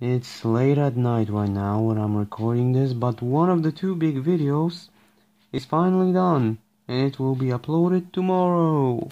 It's late at night right now when I'm recording this, but one of the two big videos is finally done and it will be uploaded tomorrow.